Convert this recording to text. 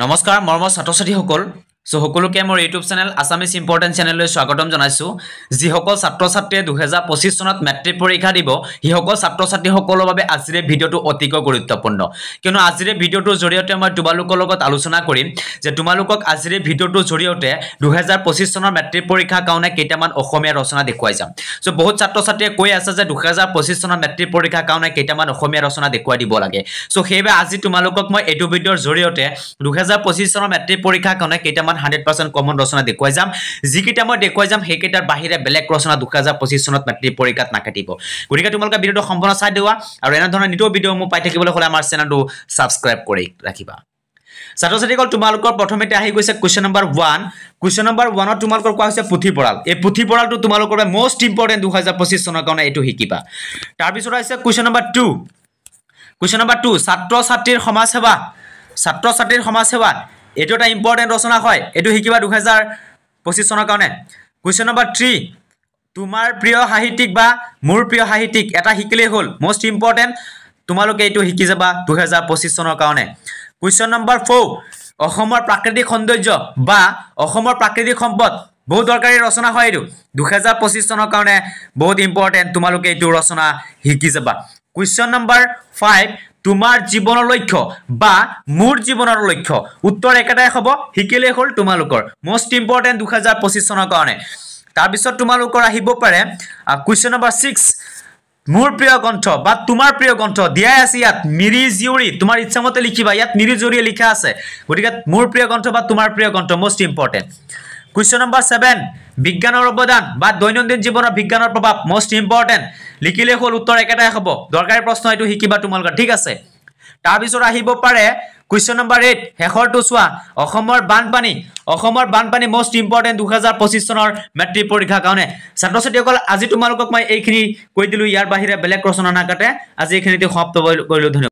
নমস্কাৰ মৰ্ম ছাত্ৰ ছাত্ৰীসকল চ' সকলোকে মোৰ ইউটিউব চেনেল আছামিজ ইম্পৰ্টেণ্ট চেনেললৈ স্বাগতম জনাইছোঁ যিসকল ছাত্ৰ ছাত্ৰীয়ে দুহেজাৰ পঁচিছ চনত মেট্ৰিক পৰীক্ষা দিব সেইসকল ছাত্ৰ ছাত্ৰীসকলৰ বাবে আজিৰে ভিডিঅ'টো অতিকৈ গুৰুত্বপূৰ্ণ কিয়নো আজিৰে ভিডিঅ'টোৰ জৰিয়তে মই তোমালোকৰ লগত আলোচনা কৰিম যে তোমালোকক আজিৰে ভিডিঅ'টোৰ জৰিয়তে দুহেজাৰ পঁচিছ চনৰ মেট্ৰিক পৰীক্ষাৰ কাৰণে কেইটামান অসমীয়া ৰচনা দেখুৱাই যাম চ' বহুত ছাত্ৰ ছাত্ৰীয়ে কৈ আছে যে দুহেজাৰ পঁচিছ চনৰ মেট্ৰিক পৰীক্ষাৰ কাৰণে কেইটামান অসমীয়া ৰচনা দেখুৱাই দিব লাগে চ' সেইবাবে আজি তোমালোকক মই এইটো ভিডিঅ'ৰ জৰিয়তে দুহেজাৰ পঁচিছ চনৰ মেট্ৰিক পৰীক্ষাৰ কাৰণে কেইটামান কমন হাণ্ড্ৰেড পাৰ্চেণ্ট কমন ৰচনা দেখুৱাই যাম যিকেইটা মই দেখুৱাই যাম সেইকেইটাৰ বাহিৰে বেলেগ ৰচনা দুহেজাৰ পঁচিছ চনত মেট্ৰিক পৰীক্ষাত নাকাটিব গতিকে তোমালোকে ভিডিঅ'টো সম্পূৰ্ণ চাই দিবা আৰু এনেধৰণৰ নিতৌ ভিডিঅ' মোৰ পাই থাকিবলৈ হ'লে আমাৰ চেনেলটো ছাবস্ক্ৰাইব কৰি ৰাখিবা ছাত্ৰ ছাত্ৰীসকল তোমালোকৰ প্ৰথমতে আহি গৈছে question number one question number ওৱানত তোমালোকৰ কোৱা হৈছে পুথিভঁৰাল এই পুথিভঁৰালটো তোমালোকৰ বাবে মষ্ট ইম্পৰ্টেণ্ট দুহেজাৰ পঁচিছ চনৰ কাৰণে এইটো শিকিবা তাৰপিছত আহিছে question number two question number two ছাত্ৰ ছাত্ৰীৰ সমাজসেৱা ছাত্ৰ ছাত্ৰীৰ সমাজসেৱাত এইটো এটা ইম্পৰ্টেণ্ট ৰচনা হয় এইটো শিকিবা দুহেজাৰ পঁচিছ চনৰ কাৰণে কুৱেশ্যন নম্বৰ থ্ৰী তোমাৰ প্ৰিয় সাহিত্যিক বা মোৰ প্ৰিয় সাহিত্যিক এটা শিকিলেই হ'ল মষ্ট ইম্পৰ্টেণ্ট তোমালোকে এইটো শিকি যাবা দুহেজাৰ পঁচিছ চনৰ কাৰণে কুৱেশ্যন নম্বৰ ফ'ৰ অসমৰ প্ৰাকৃতিক সৌন্দৰ্য বা অসমৰ প্ৰাকৃতিক সম্পদ বহুত দৰকাৰী ৰচনা হয় এইটো দুহেজাৰ পঁচিছ চনৰ কাৰণে বহুত ইম্পৰ্টেণ্ট তোমালোকে এইটো ৰচনা শিকি যাবা কুৱেশ্যন নম্বৰ ফাইভ তোমাৰ জীৱনৰ লক্ষ্য বা মোৰ জীৱনৰ লক্ষ্য উত্তৰ একেটাই হ'ব শিকিলেই হ'ল তোমালোকৰ মষ্ট ইম্পৰ্টেণ্ট দুহেজাৰ পঁচিছ চনৰ কাৰণে তাৰপিছত তোমালোকৰ আহিব পাৰে কুৱেশ্যন নম্বৰ ছিক্স মোৰ প্ৰিয় গ্ৰন্থ বা তোমাৰ প্ৰিয় গ্ৰন্থ দিয়াই আছে ইয়াত মিৰি জীয়ৰী তোমাৰ ইচ্ছামতে লিখিবা ইয়াত মিৰি জীয়ৰীয়ে লিখা আছে গতিকে মোৰ প্ৰিয় গ্ৰন্থ বা তোমাৰ প্ৰিয় গ্ৰন্থ most important question number seven বিজ্ঞানৰ অৱদান বা দৈনন্দিন জীৱনৰ বিজ্ঞানৰ প্ৰভাৱ মষ্ট ইম্পৰ্টেণ্ট লিখিলেই হ'ল উত্তৰ একেটাই হ'ব দৰকাৰী প্ৰশ্ন এইটো শিকিবা তোমালোকে ঠিক আছে তাৰপিছত আহিব পাৰে কুৱেশ্যন নম্বৰ এইট শেষৰটো চোৱা অসমৰ বানপানী অসমৰ বানপানী মষ্ট ইম্পৰ্টেণ্ট দুহেজাৰ পঁচিছ চনৰ মেট্ৰিক পৰীক্ষাৰ কাৰণে ছাত্ৰ ছাত্ৰীসকল আজি তোমালোকক মই এইখিনি কৈ দিলোঁ ইয়াৰ বাহিৰে বেলেগ প্ৰশ্ন অনাৰ কাৰণে আজি এইখিনিতে সমাপ্ত কৰিলোঁ ধন্যবাদ